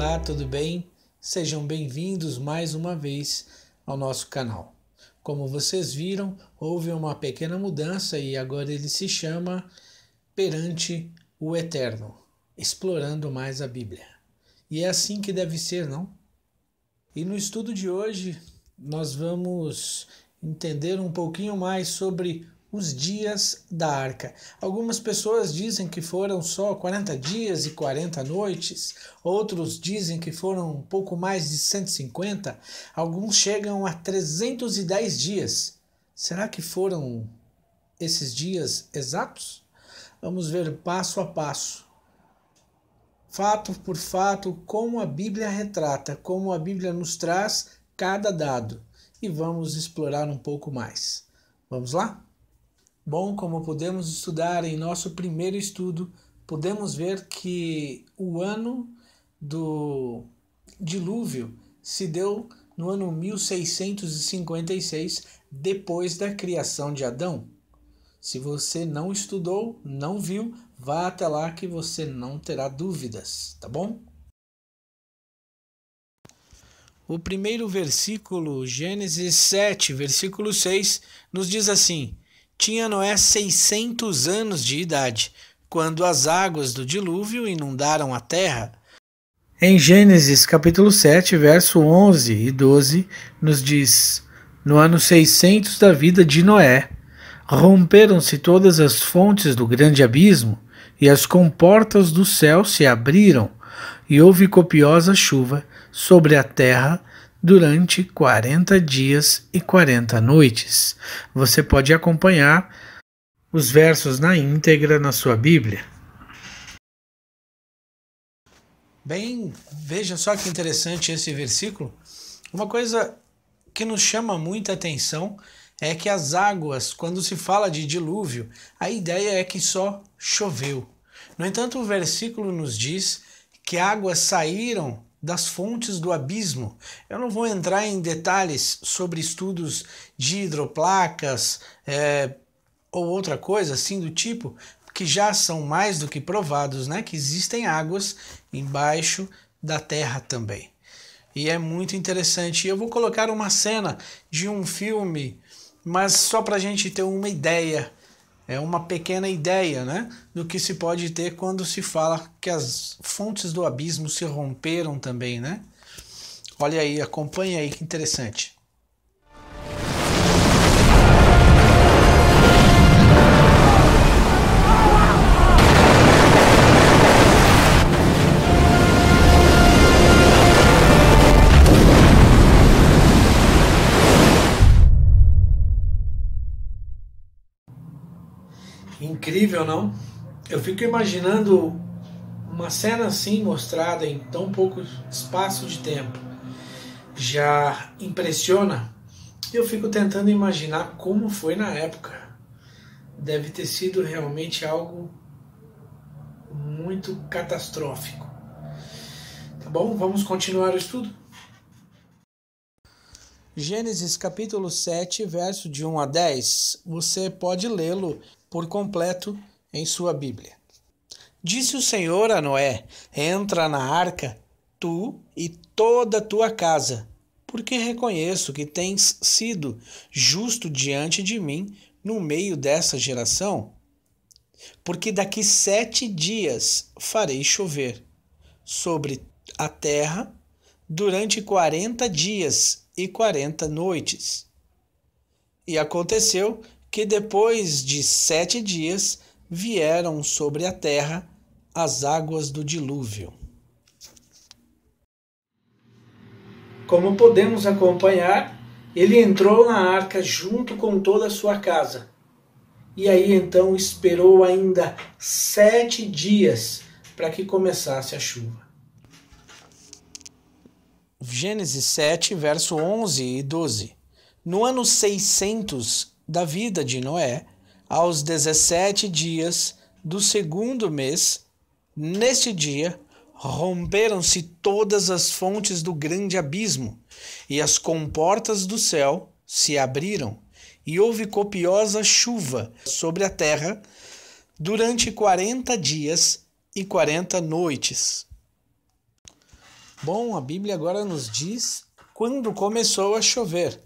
Olá, tudo bem? Sejam bem-vindos mais uma vez ao nosso canal. Como vocês viram, houve uma pequena mudança e agora ele se chama Perante o Eterno, explorando mais a Bíblia. E é assim que deve ser, não? E no estudo de hoje, nós vamos entender um pouquinho mais sobre os dias da arca. Algumas pessoas dizem que foram só 40 dias e 40 noites, outros dizem que foram um pouco mais de 150, alguns chegam a 310 dias. Será que foram esses dias exatos? Vamos ver passo a passo. Fato por fato, como a Bíblia retrata, como a Bíblia nos traz cada dado. E vamos explorar um pouco mais. Vamos lá? Bom, como podemos estudar em nosso primeiro estudo, podemos ver que o ano do dilúvio se deu no ano 1656, depois da criação de Adão. Se você não estudou, não viu, vá até lá que você não terá dúvidas, tá bom? O primeiro versículo, Gênesis 7, versículo 6, nos diz assim: tinha Noé 600 anos de idade, quando as águas do dilúvio inundaram a terra. Em Gênesis capítulo 7, verso 11 e 12, nos diz: No ano 600 da vida de Noé, romperam-se todas as fontes do grande abismo, e as comportas do céu se abriram, e houve copiosa chuva sobre a terra durante 40 dias e 40 noites. Você pode acompanhar os versos na íntegra na sua Bíblia. Bem, veja só que interessante esse versículo. Uma coisa que nos chama muita atenção é que as águas, quando se fala de dilúvio, a ideia é que só choveu. No entanto, o versículo nos diz que águas saíram das fontes do abismo. Eu não vou entrar em detalhes sobre estudos de hidroplacas é, ou outra coisa assim do tipo, que já são mais do que provados, né? Que existem águas embaixo da terra também. E é muito interessante. Eu vou colocar uma cena de um filme, mas só para a gente ter uma ideia é uma pequena ideia né, do que se pode ter quando se fala que as fontes do abismo se romperam também, né? Olha aí, acompanha aí que interessante. incrível, não? Eu fico imaginando uma cena assim mostrada em tão pouco espaço de tempo. Já impressiona. Eu fico tentando imaginar como foi na época. Deve ter sido realmente algo muito catastrófico. Tá bom? Vamos continuar o estudo. Gênesis capítulo 7, verso de 1 a 10. Você pode lê-lo por completo em sua Bíblia. Disse o Senhor a Noé: Entra na arca, tu e toda a tua casa, porque reconheço que tens sido justo diante de mim no meio dessa geração. Porque daqui sete dias farei chover sobre a terra durante quarenta dias e quarenta noites. E aconteceu que depois de sete dias vieram sobre a terra as águas do dilúvio. Como podemos acompanhar, ele entrou na arca junto com toda a sua casa. E aí então esperou ainda sete dias para que começasse a chuva. Gênesis 7, verso 11 e 12. No ano 600 da vida de Noé, aos 17 dias do segundo mês, neste dia, romperam-se todas as fontes do grande abismo, e as comportas do céu se abriram, e houve copiosa chuva sobre a terra durante quarenta dias e quarenta noites. Bom, a Bíblia agora nos diz quando começou a chover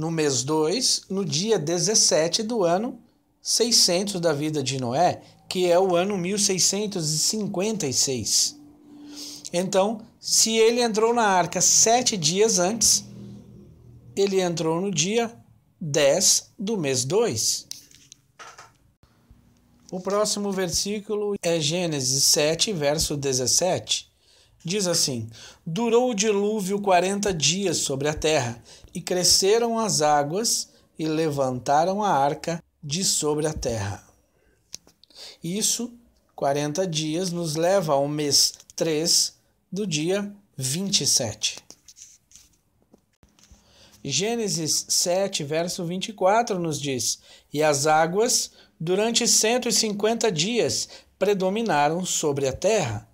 no mês 2, no dia 17 do ano 600 da vida de Noé, que é o ano 1656. Então, se ele entrou na arca sete dias antes, ele entrou no dia 10 do mês 2. O próximo versículo é Gênesis 7, verso 17. Diz assim: Durou o dilúvio quarenta dias sobre a terra, e cresceram as águas, e levantaram a arca de sobre a terra. Isso, quarenta dias, nos leva ao mês 3 do dia 27. Gênesis 7, verso 24 nos diz: E as águas, durante 150 dias, predominaram sobre a terra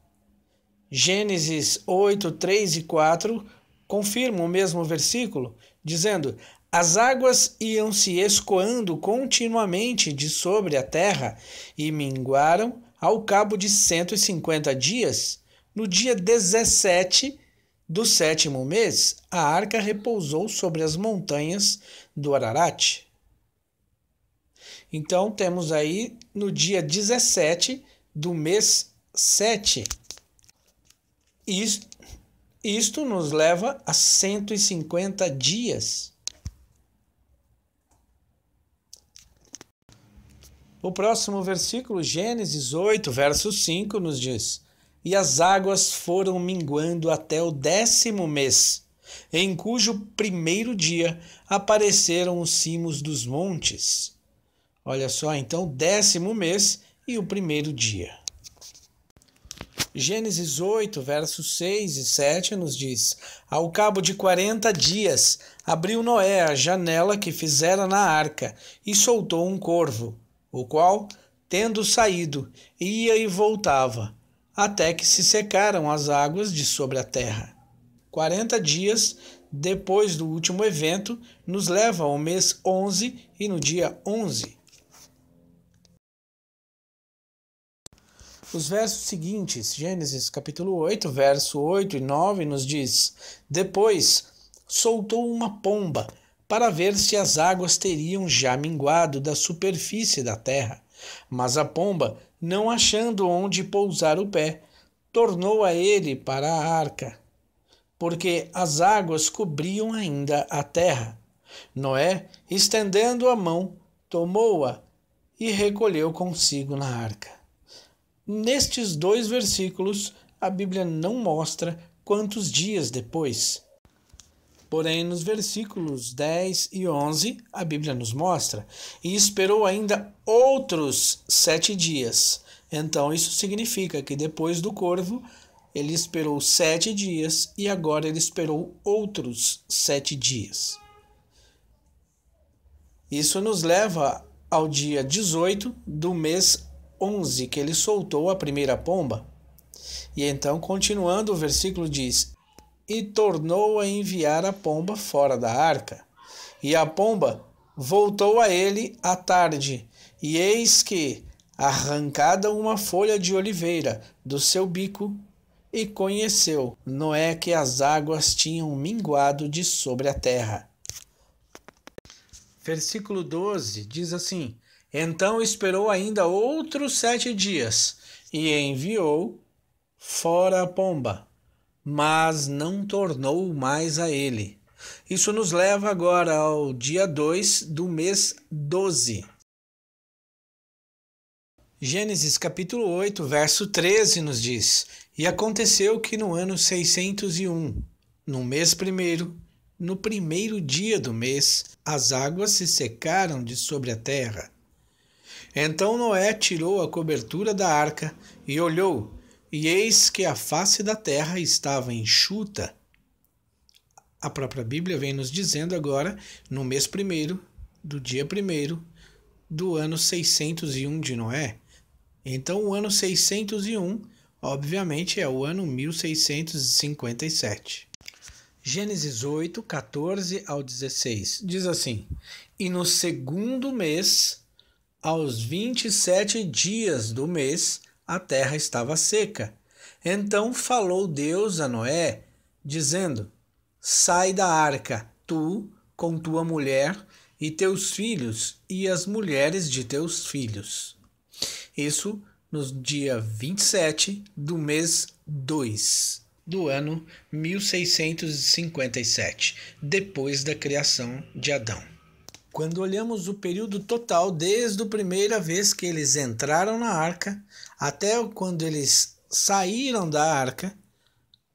Gênesis 8, 3 e 4 confirma o mesmo versículo, dizendo: As águas iam se escoando continuamente de sobre a terra e minguaram ao cabo de 150 dias. No dia 17 do sétimo mês, a arca repousou sobre as montanhas do Ararat. Então, temos aí no dia 17 do mês 7 isto, isto nos leva a 150 dias. O próximo versículo, Gênesis 8, verso 5, nos diz: E as águas foram minguando até o décimo mês, em cujo primeiro dia apareceram os cimos dos montes. Olha só, então, décimo mês e o primeiro dia. Gênesis 8, versos 6 e 7 nos diz: Ao cabo de quarenta dias, abriu Noé a janela que fizera na arca e soltou um corvo, o qual, tendo saído, ia e voltava, até que se secaram as águas de sobre a terra. Quarenta dias depois do último evento, nos leva ao mês 11 e no dia 11 Os versos seguintes, Gênesis capítulo 8, verso 8 e 9, nos diz: Depois soltou uma pomba para ver se as águas teriam já minguado da superfície da terra. Mas a pomba, não achando onde pousar o pé, tornou a ele para a arca, porque as águas cobriam ainda a terra. Noé, estendendo a mão, tomou-a e recolheu consigo na arca. Nestes dois versículos, a Bíblia não mostra quantos dias depois. Porém, nos versículos 10 e 11, a Bíblia nos mostra: E esperou ainda outros sete dias. Então, isso significa que depois do corvo, ele esperou sete dias e agora ele esperou outros sete dias. Isso nos leva ao dia 18 do mês 11 que ele soltou a primeira pomba. E então, continuando, o versículo diz: E tornou a enviar a pomba fora da arca. E a pomba voltou a ele à tarde, e eis que, arrancada uma folha de oliveira do seu bico, e conheceu Noé que as águas tinham minguado de sobre a terra. Versículo 12 diz assim: então esperou ainda outros sete dias e enviou fora a pomba, mas não tornou mais a ele. Isso nos leva agora ao dia 2 do mês 12. Gênesis capítulo 8, verso 13 nos diz: E aconteceu que no ano 601, no mês primeiro, no primeiro dia do mês, as águas se secaram de sobre a terra, então Noé tirou a cobertura da arca e olhou, e eis que a face da terra estava enxuta. A própria Bíblia vem nos dizendo agora, no mês primeiro, do dia primeiro, do ano 601 de Noé. Então, o ano 601, obviamente, é o ano 1657. Gênesis 8, 14 ao 16 diz assim: E no segundo mês aos 27 dias do mês, a terra estava seca. Então falou Deus a Noé, dizendo: Sai da arca, tu, com tua mulher, e teus filhos, e as mulheres de teus filhos. Isso no dia 27 do mês 2 do ano 1657, depois da criação de Adão. Quando olhamos o período total, desde a primeira vez que eles entraram na arca até quando eles saíram da arca,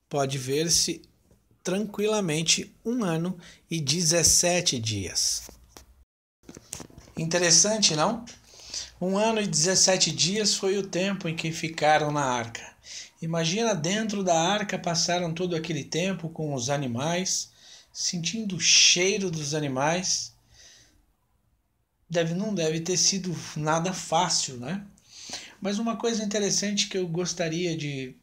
pode ver-se tranquilamente um ano e 17 dias. Interessante, não? Um ano e 17 dias foi o tempo em que ficaram na arca. Imagina dentro da arca passaram todo aquele tempo com os animais, sentindo o cheiro dos animais deve, não deve ter sido nada fácil, né? Mas uma coisa interessante que eu gostaria de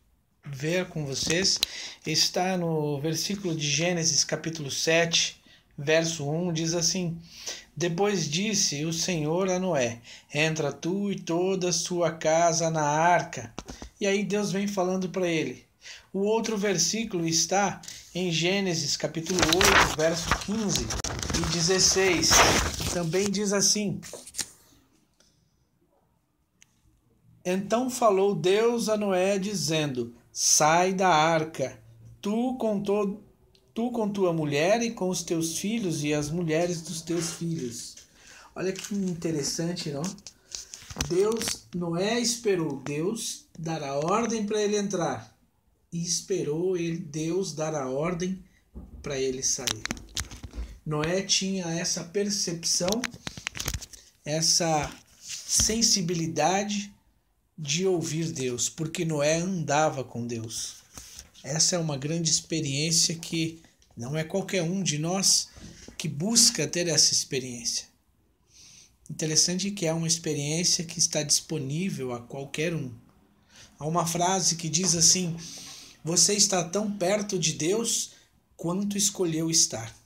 ver com vocês está no versículo de Gênesis, capítulo 7, verso 1, diz assim: Depois disse o Senhor a Noé: Entra tu e toda a sua casa na arca. E aí Deus vem falando para ele. O outro versículo está em Gênesis, capítulo 8, verso 15 e 16 também diz assim: Então falou Deus a Noé, dizendo: Sai da arca, tu com, to, tu com tua mulher e com os teus filhos e as mulheres dos teus filhos. Olha que interessante, não? Deus, Noé esperou Deus dar a ordem para ele entrar e esperou ele, Deus dar a ordem para ele sair. Noé tinha essa percepção, essa sensibilidade de ouvir Deus, porque Noé andava com Deus. Essa é uma grande experiência que não é qualquer um de nós que busca ter essa experiência. Interessante que é uma experiência que está disponível a qualquer um. Há uma frase que diz assim: Você está tão perto de Deus quanto escolheu estar.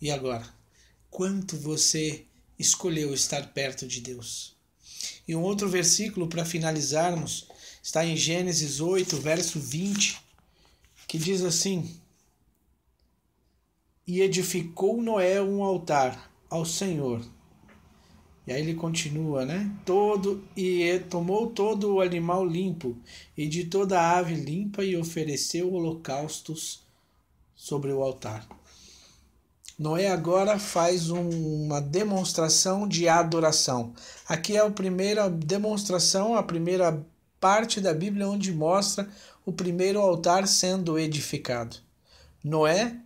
E agora? Quanto você escolheu estar perto de Deus? E um outro versículo para finalizarmos está em Gênesis 8, verso 20, que diz assim: E edificou Noé um altar ao Senhor. E aí ele continua, né? Todo e tomou todo o animal limpo e de toda a ave limpa e ofereceu holocaustos sobre o altar. Noé agora faz um, uma demonstração de adoração. Aqui é a primeira demonstração, a primeira parte da Bíblia onde mostra o primeiro altar sendo edificado. Noé,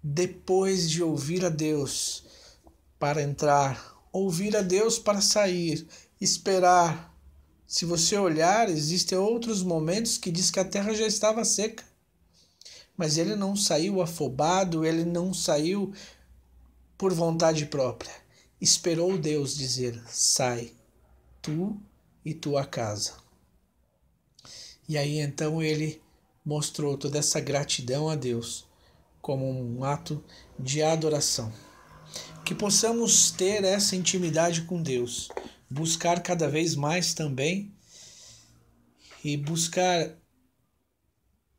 depois de ouvir a Deus para entrar, ouvir a Deus para sair, esperar. Se você olhar, existem outros momentos que diz que a terra já estava seca mas ele não saiu afobado, ele não saiu por vontade própria. Esperou Deus dizer: sai, tu e tua casa. E aí então ele mostrou toda essa gratidão a Deus como um ato de adoração. Que possamos ter essa intimidade com Deus, buscar cada vez mais também e buscar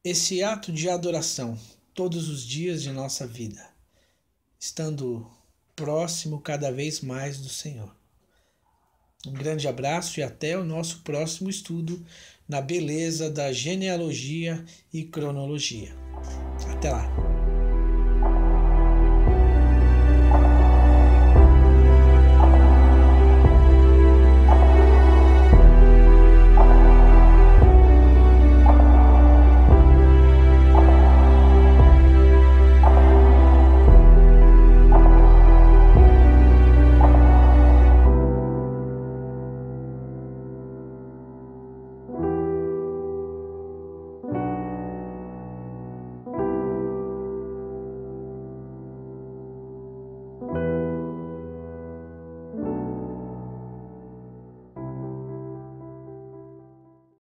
esse ato de adoração todos os dias de nossa vida, estando próximo cada vez mais do Senhor. Um grande abraço e até o nosso próximo estudo na beleza da genealogia e cronologia. Até lá!